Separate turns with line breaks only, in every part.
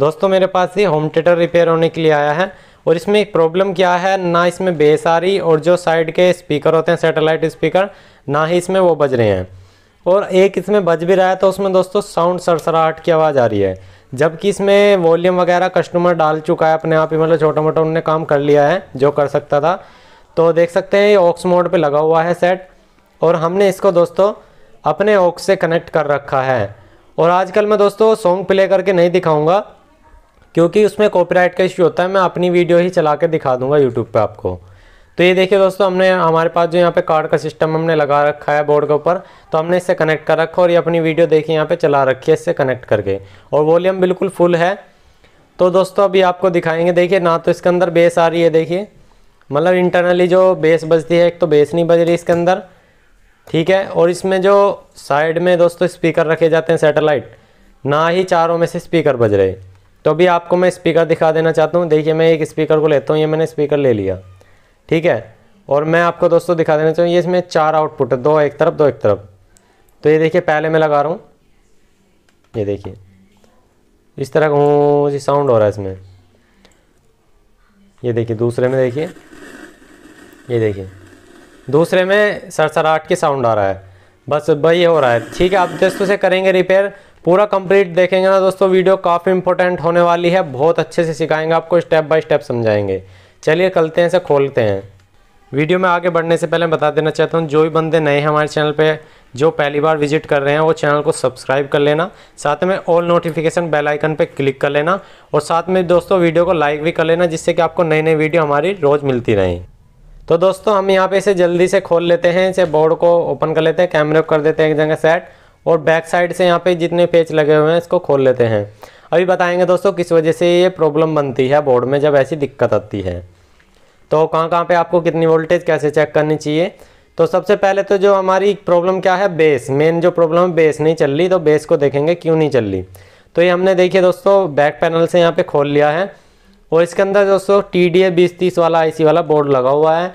दोस्तों मेरे पास ये होम थिएटर रिपेयर होने के लिए आया है और इसमें एक प्रॉब्लम क्या है ना इसमें बेस आ रही और जो साइड के स्पीकर होते हैं सैटेलाइट स्पीकर ना ही इसमें वो बज रहे हैं और एक इसमें बज भी रहा है तो उसमें दोस्तों साउंड सरसराहट की आवाज़ आ रही है जबकि इसमें वॉल्यूम वगैरह कस्टमर डाल चुका है अपने आप ही मतलब छोटा मोटा उनने काम कर लिया है जो कर सकता था तो देख सकते हैं ये ऑक्स मोड पर लगा हुआ है सेट और हमने इसको दोस्तों अपने ऑक्स से कनेक्ट कर रखा है और आजकल मैं दोस्तों सॉन्ग प्ले करके नहीं दिखाऊंगा क्योंकि उसमें कॉपीराइट का इश्यू होता है मैं अपनी वीडियो ही चला के दिखा दूंगा यूट्यूब पे आपको तो ये देखिए दोस्तों हमने हमारे पास जो यहाँ पे कार्ड का सिस्टम हमने लगा रखा है बोर्ड के ऊपर तो हमने इससे कनेक्ट कर रखा और ये अपनी वीडियो देखिए यहाँ पे चला रखी है इससे कनेक्ट करके और वॉल्यूम बिल्कुल फुल है तो दोस्तों अभी आपको दिखाएंगे देखिए ना तो इसके अंदर बेस आ रही है देखिए मतलब इंटरनली जो बेस बजती है एक तो बेस नहीं बज रही इसके अंदर ठीक है और इसमें जो साइड में दोस्तों स्पीकर रखे जाते हैं सेटेलाइट ना ही चारों में से स्पीकर बज रहे तो अभी आपको मैं स्पीकर दिखा देना चाहता हूँ देखिए मैं एक स्पीकर को लेता हूँ ये मैंने स्पीकर ले लिया ठीक है और मैं आपको दोस्तों दिखा देना चाहूँ ये इसमें चार आउटपुट है दो एक तरफ दो एक तरफ तो ये देखिए पहले मैं लगा रहा हूँ ये देखिए इस तरह का साउंड हो रहा है इसमें ये देखिए दूसरे में देखिए ये देखिए दूसरे में सरसराहट के साउंड आ रहा है बस वही हो रहा है ठीक है आप जस्ट उसे करेंगे रिपेयर पूरा कंप्लीट देखेंगे ना दोस्तों वीडियो काफ़ी इंपॉर्टेंट होने वाली है बहुत अच्छे से सिखाएंगे आपको स्टेप बाय स्टेप समझाएंगे चलिए कलते हैं से खोलते हैं वीडियो में आगे बढ़ने से पहले बता देना चाहता हूँ जो भी बंदे नए हैं हमारे चैनल पे जो पहली बार विजिट कर रहे हैं वो चैनल को सब्सक्राइब कर लेना साथ में ऑल नोटिफिकेशन बेल आइकन पे क्लिक कर लेना और साथ में दोस्तों वीडियो को लाइक भी कर लेना जिससे कि आपको नई नई वीडियो हमारी रोज़ मिलती रहें तो दोस्तों हम यहाँ पे इसे जल्दी से खोल लेते हैं इसे बोर्ड को ओपन कर लेते हैं कैमरे को कर देते हैं एक जगह सेट और बैक साइड से यहाँ पे जितने पेज लगे हुए हैं इसको खोल लेते हैं अभी बताएंगे दोस्तों किस वजह से ये प्रॉब्लम बनती है बोर्ड में जब ऐसी दिक्कत आती है तो कहाँ कहाँ पे आपको कितनी वोल्टेज कैसे चेक करनी चाहिए तो सबसे पहले तो जो हमारी प्रॉब्लम क्या है बेस मेन जो प्रॉब्लम है बेस नहीं चल रही तो बेस को देखेंगे क्यों नहीं चल रही तो ये हमने देखिए दोस्तों बैक पैनल से यहाँ पर खोल लिया है और इसके अंदर दोस्तों टी डी ए बीस तीस वाला आई सी वाला बोर्ड लगा हुआ है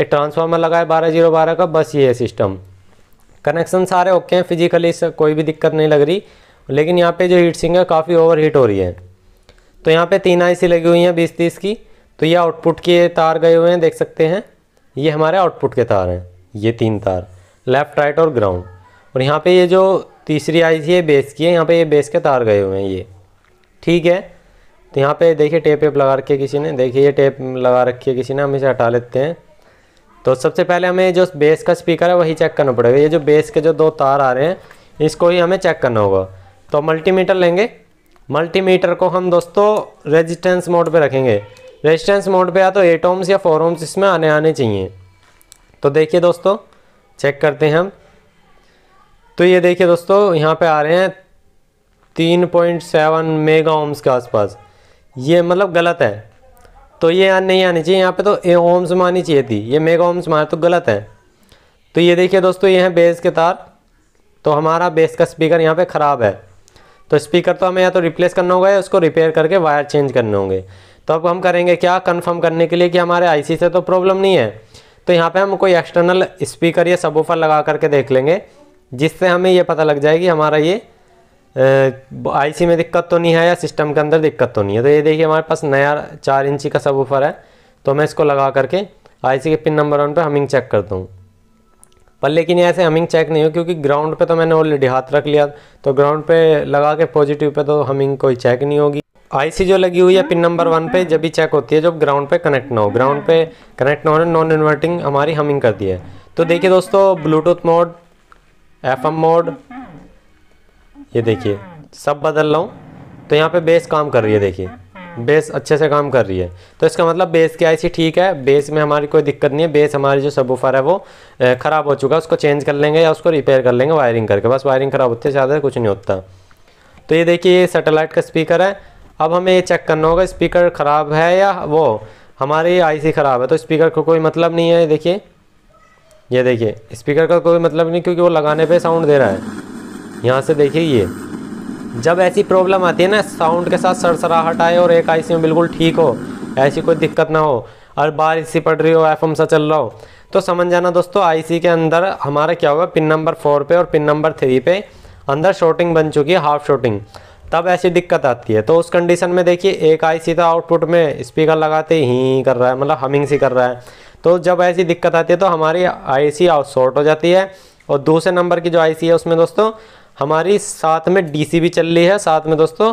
एक ट्रांसफार्मर लगा है बारह जीरो बारह का बस ये है सिस्टम कनेक्शन सारे ओके हैं फिजिकली से कोई भी दिक्कत नहीं लग रही लेकिन यहाँ पे जो हीट सिंग है काफ़ी ओवर हीट हो रही है तो यहाँ पे तीन आईसी लगी हुई हैं बीस तीस की तो ये आउटपुट के तार गए हुए हैं देख सकते हैं ये हमारे आउटपुट के तार हैं ये तीन तार लेफ़्ट राइट और ग्राउंड और यहाँ पर ये जो तीसरी सी है बेस की है यहाँ पर ये बेस के तार गए हुए हैं ये ठीक है तो यहाँ पे देखिए टेप वेप लगा रखी है किसी ने देखिए ये टेप लगा रखी है किसी ने हम इसे हटा लेते हैं तो सबसे पहले हमें जो बेस का स्पीकर है वही चेक करना पड़ेगा ये जो बेस के जो दो तार आ रहे हैं इसको ही हमें चेक करना होगा तो मल्टीमीटर लेंगे मल्टीमीटर को हम दोस्तों रेजिस्टेंस मोड पे रखेंगे रेजिस्टेंस मोड पे या तो एट ओम्स या फोर ओम्स इसमें आने आने चाहिए तो देखिए दोस्तों चेक करते हैं हम तो ये देखिए दोस्तों यहाँ पे आ रहे हैं तीन पॉइंट सेवन मेगा ओम्स के आसपास ये मतलब गलत है तो ये यहाँ नहीं आनी चाहिए यहाँ पे तो ए ओम्स में आनी चाहिए थी ये मेगा ओम्स में तो गलत है तो ये देखिए दोस्तों ये हैं बेस के तार तो हमारा बेस का स्पीकर यहाँ पे ख़राब है तो स्पीकर तो हमें या तो रिप्लेस करना होगा या उसको रिपेयर करके वायर चेंज करने होंगे तो अब हम करेंगे क्या कन्फर्म करने के लिए कि हमारे आई से तो प्रॉब्लम नहीं है तो यहाँ पर हम कोई एक्सटर्नल स्पीकर या सबोफर लगा करके देख लेंगे जिससे हमें ये पता लग जाए कि हमारा ये आईसी में दिक्कत तो नहीं है या सिस्टम के अंदर दिक्कत तो नहीं है तो ये देखिए हमारे पास नया चार इंची का सब ऊपर है तो मैं इसको लगा करके आईसी के पिन नंबर वन पर हमिंग चेक करता हूँ पर लेकिन ऐसे हमिंग चेक नहीं हो क्योंकि ग्राउंड पे तो मैंने ऑलरेडी हाथ रख लिया तो ग्राउंड पे लगा के पॉजिटिव पे तो हमिंग कोई चेक नहीं होगी आईसी जो लगी हुई है पिन नंबर वन पे जब भी चेक होती है जब ग्राउंड पे कनेक्ट ना हो ग्राउंड पे कनेक्ट ना होने नॉन इन्वर्टिंग हमारी हमिंग करती है तो देखिए दोस्तों ब्लूटूथ मोड एफ मोड ये देखिए सब बदल रहा हूँ तो यहाँ पे बेस काम कर रही है देखिए बेस अच्छे से काम कर रही है तो इसका मतलब बेस की आईसी ठीक है बेस में हमारी कोई दिक्कत नहीं है बेस हमारी जो सबवूफर है वो ख़राब हो चुका है उसको चेंज कर लेंगे या उसको रिपेयर कर लेंगे वायरिंग करके बस वायरिंग ख़राब होती है ज़्यादा कुछ नहीं होता तो ये देखिए ये सेटेलाइट का स्पीकर है अब हमें ये चेक करना होगा स्पीकर ख़राब है या वो हमारी आईसी ख़राब है तो स्पीकर को कोई मतलब नहीं है देखिए ये देखिए स्पीकर का कोई मतलब नहीं क्योंकि वो लगाने पे साउंड दे रहा है यहाँ से देखिए ये जब ऐसी प्रॉब्लम आती है ना साउंड के साथ सरसराहट आए और एक आई में बिल्कुल ठीक हो ऐसी कोई दिक्कत ना हो और बारिश सी पड़ रही हो एफ सा चल रहा हो तो समझ जाना दोस्तों आईसी के अंदर हमारा क्या होगा पिन नंबर फोर पे और पिन नंबर थ्री पे अंदर शॉर्टिंग बन चुकी है हाफ शॉर्टिंग तब ऐसी दिक्कत आती है तो उस कंडीशन में देखिए एक आईसी तो आउटपुट में स्पीकर लगाते ही कर रहा है मतलब हमिंग सी कर रहा है तो जब ऐसी दिक्कत आती है तो हमारी आई सी शॉर्ट हो जाती है और दूसरे नंबर की जो आई है उसमें दोस्तों हमारी साथ में डीसी भी चल रही है साथ में दोस्तों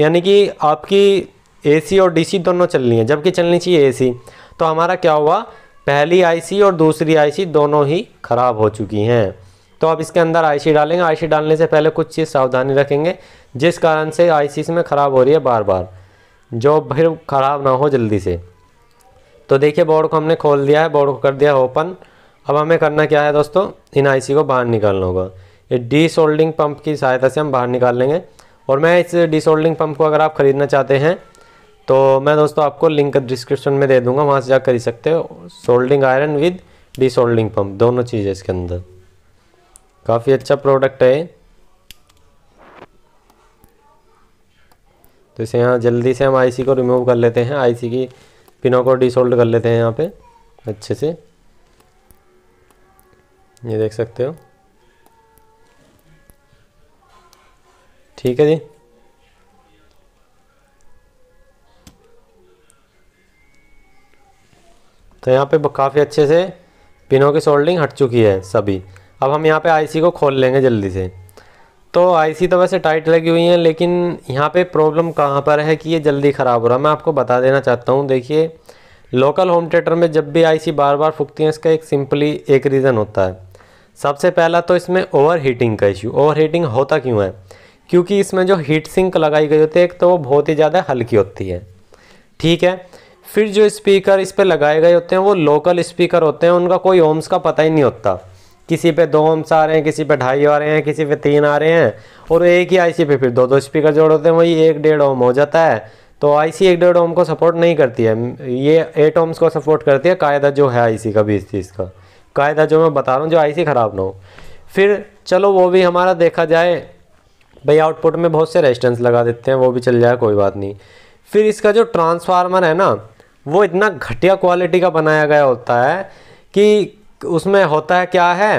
यानी कि आपकी एसी और डीसी दोनों चल रही हैं जबकि चलनी चाहिए एसी तो हमारा क्या हुआ पहली आईसी और दूसरी आईसी दोनों ही ख़राब हो चुकी हैं तो आप इसके अंदर आईसी डालेंगे आईसी डालने से पहले कुछ चीज़ सावधानी रखेंगे जिस कारण से सी इसमें ख़राब हो रही है बार बार जो फिर ख़राब ना हो जल्दी से तो देखिए बोर्ड को हमने खोल दिया है बोर्ड को कर दिया ओपन अब हमें करना क्या है दोस्तों इन आईसी को बाहर निकालना होगा डिसोल्डिंग पंप की सहायता से हम बाहर निकाल लेंगे और मैं इस डिसोल्डिंग पंप को अगर आप ख़रीदना चाहते हैं तो मैं दोस्तों आपको लिंक डिस्क्रिप्शन में दे दूंगा वहाँ से जा खरीद सकते हो soldering iron with desoldering pump दोनों चीज़ें इसके अंदर काफ़ी अच्छा प्रोडक्ट है तो इसे यहाँ जल्दी से हम आईसी को रिमूव कर लेते हैं आईसी की पिनों को डिसोल्ड कर लेते हैं यहाँ पे अच्छे से ये देख सकते हो ठीक है जी तो यहाँ पे काफ़ी अच्छे से पिनों की सोल्डिंग हट चुकी है सभी अब हम यहाँ पे आईसी को खोल लेंगे जल्दी से तो आईसी तो वैसे टाइट लगी हुई है लेकिन यहाँ पे प्रॉब्लम कहाँ पर है कि ये जल्दी ख़राब हो रहा है मैं आपको बता देना चाहता हूँ देखिए लोकल होम थिएटर में जब भी आईसी बार बार फूकती है इसका एक सिंपली एक रीज़न होता है सबसे पहला तो इसमें ओवर हीटिंग का इश्यू ओवर हीटिंग होता क्यों है क्योंकि इसमें जो हीट सिंक लगाई गई होती है एक तो वो बहुत ही ज़्यादा हल्की होती है ठीक है फिर जो स्पीकर इस पर लगाए गए होते हैं वो लोकल स्पीकर होते हैं उनका कोई ओम्स का पता ही नहीं होता किसी पे दो ओम्स आ रहे हैं किसी पे ढाई आ रहे हैं किसी पे तीन आ रहे हैं और एक ही आईसी पे फिर दो दो स्पीकर जोड़ होते हैं वही एक डेढ़ ओम हो जाता है तो आईसी एक डेढ़ ओम को सपोर्ट नहीं करती है ये एट ओम्स को सपोर्ट करती है कायदा जो है आई का भी इस चीज़ का कायदा जो मैं बता रहा हूँ जो आई ख़राब ना हो फिर चलो वो भी हमारा देखा जाए भाई आउटपुट में बहुत से रेजिस्टेंस लगा देते हैं वो भी चल जाए कोई बात नहीं फिर इसका जो ट्रांसफार्मर है ना वो इतना घटिया क्वालिटी का बनाया गया होता है कि उसमें होता है क्या है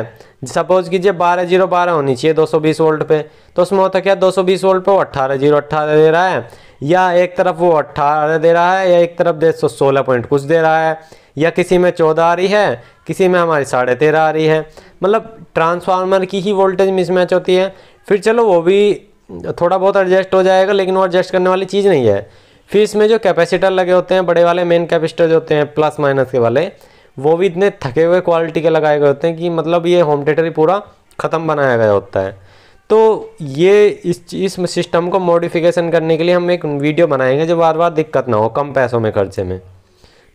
सपोज़ कीजिए बारह जीरो बारह होनी चाहिए दो सौ बीस वोल्ट पे तो उसमें होता क्या दो सौ बीस वोल्ट पे वो अट्ठारह जीरो अट्ठारह दे रहा है या एक तरफ वो अट्ठारह दे रहा है या एक तरफ दे सौ सोलह पॉइंट कुछ दे रहा है या किसी में चौदह आ रही है किसी में हमारी साढ़े तेरह आ रही है मतलब ट्रांसफार्मर की ही वोल्टेज मिसमैच होती है फिर चलो वो भी थोड़ा बहुत एडजस्ट हो जाएगा लेकिन वो एडजस्ट करने वाली चीज़ नहीं है फिर इसमें जो कैपेसिटर लगे होते हैं बड़े वाले मेन कैपेसिटर जो होते हैं प्लस माइनस के वाले वो भी इतने थके हुए क्वालिटी के लगाए गए होते हैं कि मतलब ये होम थिएटर ही पूरा ख़त्म बनाया गया होता है तो ये इस इस सिस्टम को मॉडिफिकेशन करने के लिए हम एक वीडियो बनाएंगे जो बार बार दिक्कत ना हो कम पैसों में खर्चे में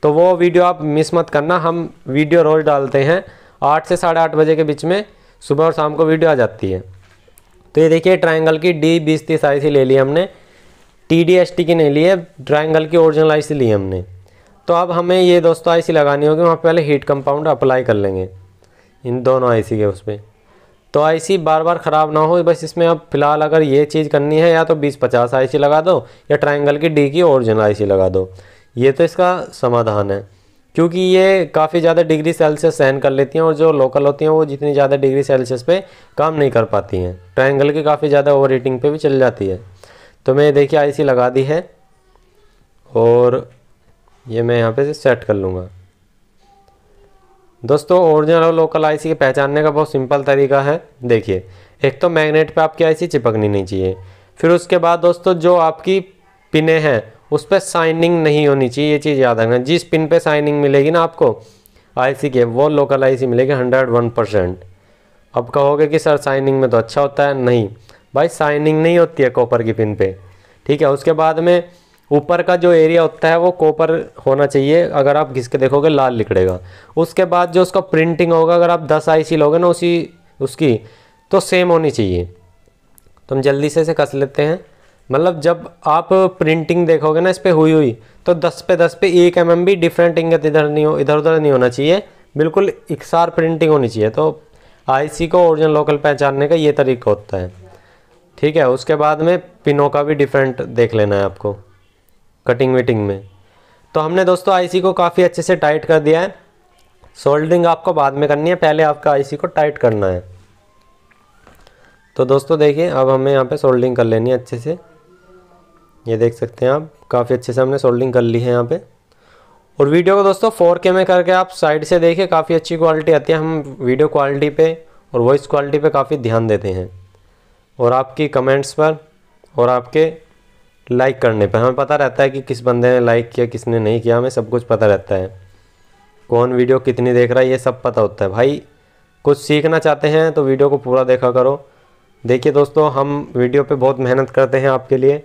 तो वो वीडियो आप मिस मत करना हम वीडियो रोज़ डालते हैं आठ से साढ़े आठ बजे के बीच में सुबह और शाम को वीडियो आ जाती है तो ये देखिए ट्राइंगल की डी बीस तीस आई सी ले ली हमने टी डी एस टी की नहीं ली है ट्राइंगल की ओरिजिनल आई सी ली हमने तो अब हमें ये दोस्तों आई सी लगानी होगी वहाँ पहले हीट कंपाउंड अप्लाई कर लेंगे इन दोनों आई सी के उस पर तो आईसी बार बार ख़राब ना हो बस इसमें अब फिलहाल अगर ये चीज़ करनी है या तो बीस पचास आईसी लगा दो या ट्राइंगल की डी की ओरिजिनल आईसी लगा दो ये तो इसका समाधान है क्योंकि ये काफ़ी ज़्यादा डिग्री सेल्सियस सहन कर लेती हैं और जो लोकल होती हैं वो जितनी ज़्यादा डिग्री सेल्सियस पे काम नहीं कर पाती हैं ट्रायंगल की काफ़ी ज़्यादा ओवर हीटिंग पर भी चल जाती है तो मैं देखिए आईसी लगा दी है और ये मैं यहाँ पे से सेट कर लूँगा दोस्तों ओरिजिनल और लोकल आई के पहचानने का बहुत सिंपल तरीका है देखिए एक तो मैगनेट पर आपकी आई चिपकनी नहीं चाहिए फिर उसके बाद दोस्तों जो आपकी पिने हैं उस पर साइनिंग नहीं होनी चाहिए ये चीज़ याद रखना जिस पिन पे साइनिंग मिलेगी ना आपको आईसी के वो लोकल आईसी मिलेगी हंड्रेड वन परसेंट अब कहोगे कि सर साइनिंग में तो अच्छा होता है नहीं भाई साइनिंग नहीं होती है कॉपर की पिन पे ठीक है उसके बाद में ऊपर का जो एरिया होता है वो कॉपर होना चाहिए अगर आप घिस के देखोगे लाल निकलेगा उसके बाद जो उसका प्रिंटिंग होगा अगर आप दस आई लोगे ना उसी उसकी तो सेम होनी चाहिए तो हम जल्दी से इसे कस लेते हैं मतलब जब आप प्रिंटिंग देखोगे ना इस पर हुई हुई तो 10 पे 10 पे एक एम mm भी डिफरेंट इंगत इधर नहीं हो इधर उधर नहीं होना चाहिए बिल्कुल इकसार प्रिंटिंग होनी चाहिए तो आईसी को ओरिजिनल लोकल पहचानने का ये तरीका होता है ठीक है उसके बाद में पिनों का भी डिफरेंट देख लेना है आपको कटिंग विटिंग में तो हमने दोस्तों आईसी को काफ़ी अच्छे से टाइट कर दिया है सोल्डरिंग आपको बाद में करनी है पहले आपका आईसी को टाइट करना है तो दोस्तों देखिए अब हमें यहाँ पे सोल्डरिंग कर लेनी है अच्छे से ये देख सकते हैं आप काफ़ी अच्छे से हमने सोल्डिंग कर ली है यहाँ पे और वीडियो को दोस्तों 4K में करके आप साइड से देखिए काफ़ी अच्छी क्वालिटी आती है हम वीडियो क्वालिटी पे और वॉइस क्वालिटी पे काफ़ी ध्यान देते हैं और आपकी कमेंट्स पर और आपके लाइक करने पर हमें पता रहता है कि किस बंदे ने लाइक किया किसने नहीं किया हमें सब कुछ पता रहता है कौन वीडियो कितनी देख रहा है ये सब पता होता है भाई कुछ सीखना चाहते हैं तो वीडियो को पूरा देखा करो देखिए दोस्तों हम वीडियो पे बहुत मेहनत करते हैं आपके लिए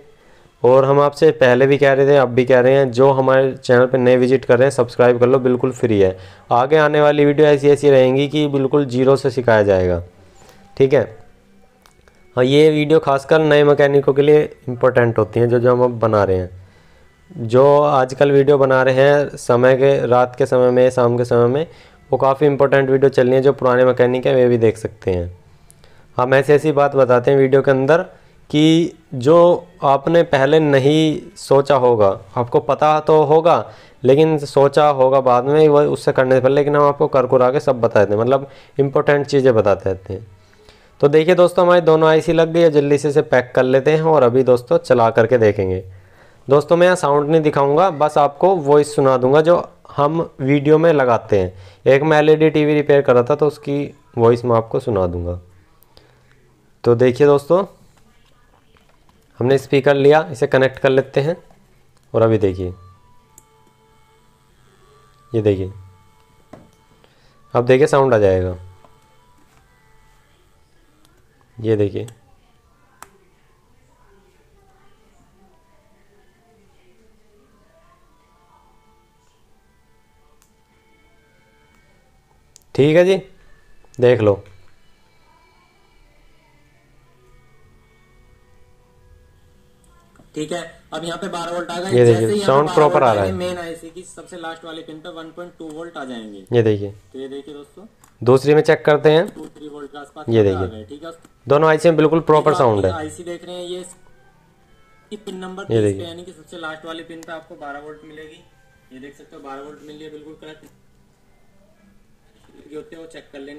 और हम आपसे पहले भी कह रहे थे अब भी कह रहे हैं जो हमारे चैनल पर नए विजिट कर रहे हैं सब्सक्राइब कर लो बिल्कुल फ्री है आगे आने वाली वीडियो ऐसी ऐसी रहेंगी कि बिल्कुल जीरो से सिखाया जाएगा ठीक है और हाँ, ये वीडियो खासकर नए मकैनिकों के लिए इम्पोर्टेंट होती हैं जो जो हम अब बना रहे हैं जो आजकल वीडियो बना रहे हैं समय के रात के समय में शाम के समय में वो काफ़ी इंपॉर्टेंट वीडियो चल रही है जो पुराने मकैनिक हैं वे भी देख सकते हैं हम ऐसी ऐसी बात बताते हैं वीडियो के अंदर कि जो आपने पहले नहीं सोचा होगा आपको पता तो होगा लेकिन सोचा होगा बाद में वह उससे करने से पहले लेकिन हम आपको कर कुरा के सब बता देते हैं मतलब इम्पोर्टेंट चीज़ें बताते रहते हैं तो देखिए दोस्तों हमारी दोनों आईसी लग गई है जल्दी से इसे पैक कर लेते हैं और अभी दोस्तों चला करके देखेंगे दोस्तों मैं यहाँ साउंड नहीं दिखाऊँगा बस आपको वॉइस सुना दूँगा जो हम वीडियो में लगाते हैं एक मैं एल ई रिपेयर कर रहा था तो उसकी वॉइस मैं आपको सुना दूँगा तो देखिए दोस्तों हमने स्पीकर लिया इसे कनेक्ट कर लेते हैं और अभी देखिए ये देखिए अब देखिए साउंड आ जाएगा ये देखिए ठीक है जी देख लो ठीक है अब यहाँ पे बारह वोल्ट आ गए ये देखिए साउंड प्रॉपर आ रहा है मेन आईसी की सबसे लास्ट वाले पिन पे 1.2 वोल्ट आ जाएंगे ये देखिए तो ये देखिए दोस्तों दूसरी में चेक करते हैं टू थ्री वोल्ट के आसपास ये देखिए ठीक है दोनों आईसी में बिल्कुल प्रॉपर साउंड है आईसी देख रहे हैं ये पिन नंबर ये देखिए यानी कि सबसे लास्ट वाले पिन पे आपको बारह वोल्ट मिलेगी ये देख सकते हो बारह वोल्ट मिल रही है बिल्कुल करेक्ट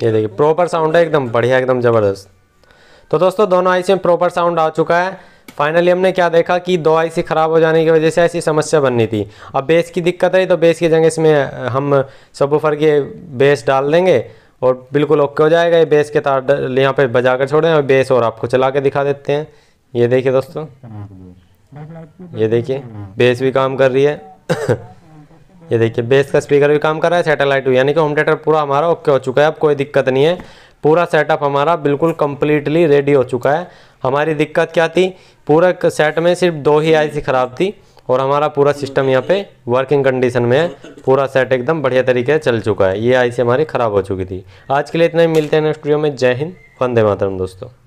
ये देखिए प्रॉपर साउंड है एकदम बढ़िया एकदम जबरदस्त तो दोस्तों दोनों आईसी में प्रॉपर साउंड आ चुका है फाइनली हमने क्या देखा कि दो आईसी ख़राब हो जाने की वजह से ऐसी समस्या बननी थी अब बेस की दिक्कत आई तो बेस की जगह इसमें हम सबोफर के बेस डाल देंगे और बिल्कुल ओके हो जाएगा ये बेस के तार यहाँ पे बजा कर छोड़ें और बेस और आपको चला के दिखा देते हैं ये देखिए दोस्तों ये देखिए बेस भी काम कर रही है ये देखिए बेस का स्पीकर भी काम कर रहा है सैटेलाइट भी यानी कि होम थिएटर पूरा हमारा ओके हो चुका है अब कोई दिक्कत नहीं है पूरा सेटअप हमारा बिल्कुल कम्प्लीटली रेडी हो चुका है हमारी दिक्कत क्या थी पूरा सेट में सिर्फ दो ही आईसी ख़राब थी और हमारा पूरा सिस्टम यहाँ पे वर्किंग कंडीशन में है पूरा सेट एकदम बढ़िया तरीके से चल चुका है ये आईसी हमारी ख़राब हो चुकी थी आज के लिए इतना ही मिलते हैं नेक्स्ट वीडियो में जय हिंद वंदे मातरम दोस्तों